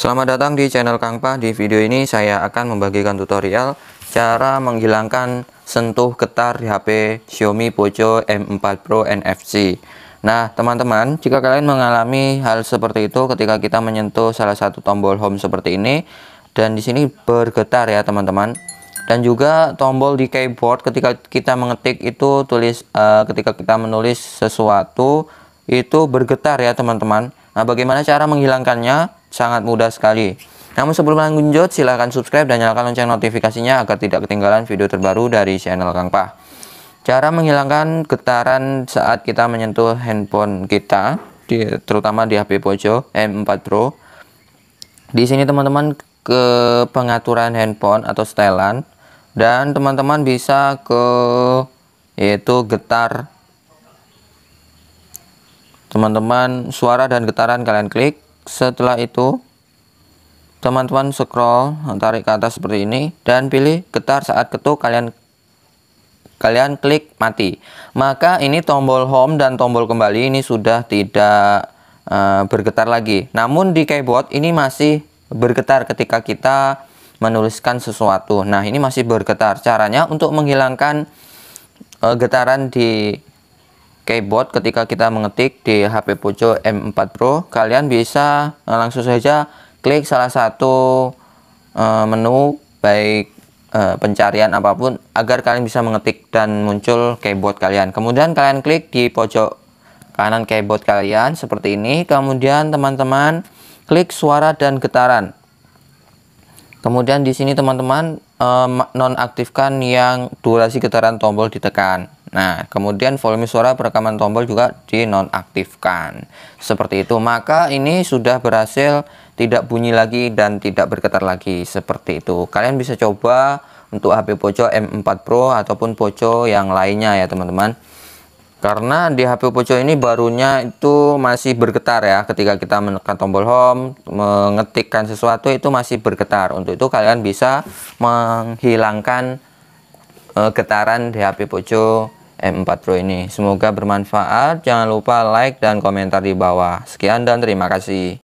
Selamat datang di channel Kang Pah. Di video ini saya akan membagikan tutorial cara menghilangkan sentuh getar di HP Xiaomi Poco M4 Pro NFC. Nah, teman-teman, jika kalian mengalami hal seperti itu ketika kita menyentuh salah satu tombol home seperti ini dan di sini bergetar ya, teman-teman. Dan juga tombol di keyboard ketika kita mengetik itu tulis uh, ketika kita menulis sesuatu itu bergetar ya, teman-teman. Nah, bagaimana cara menghilangkannya? sangat mudah sekali. Namun sebelum lanjut, silahkan subscribe dan nyalakan lonceng notifikasinya agar tidak ketinggalan video terbaru dari channel Kang Pah. Cara menghilangkan getaran saat kita menyentuh handphone kita, di, terutama di HP Pojo M4 Pro. Di sini teman-teman ke pengaturan handphone atau setelan dan teman-teman bisa ke yaitu getar teman-teman suara dan getaran kalian klik setelah itu teman-teman scroll tarik ke atas seperti ini dan pilih getar saat ketuk kalian kalian klik mati maka ini tombol home dan tombol kembali ini sudah tidak uh, bergetar lagi namun di keyboard ini masih bergetar ketika kita menuliskan sesuatu nah ini masih bergetar caranya untuk menghilangkan uh, getaran di keyboard ketika kita mengetik di HP Poco M4 Pro kalian bisa eh, langsung saja klik salah satu uh, menu baik uh, pencarian apapun agar kalian bisa mengetik dan muncul keyboard kalian kemudian kalian klik di pojok kanan keyboard kalian seperti ini kemudian teman-teman klik suara dan getaran Kemudian di sini teman-teman eh, nonaktifkan yang durasi getaran tombol ditekan. Nah, kemudian volume suara perekaman tombol juga dinonaktifkan. Seperti itu, maka ini sudah berhasil tidak bunyi lagi dan tidak bergetar lagi. Seperti itu. Kalian bisa coba untuk HP Poco M4 Pro ataupun Poco yang lainnya ya, teman-teman karena di HP Poco ini barunya itu masih bergetar ya ketika kita menekan tombol home mengetikkan sesuatu itu masih bergetar untuk itu kalian bisa menghilangkan eh, getaran di HP Poco M4 Pro ini semoga bermanfaat jangan lupa like dan komentar di bawah sekian dan terima kasih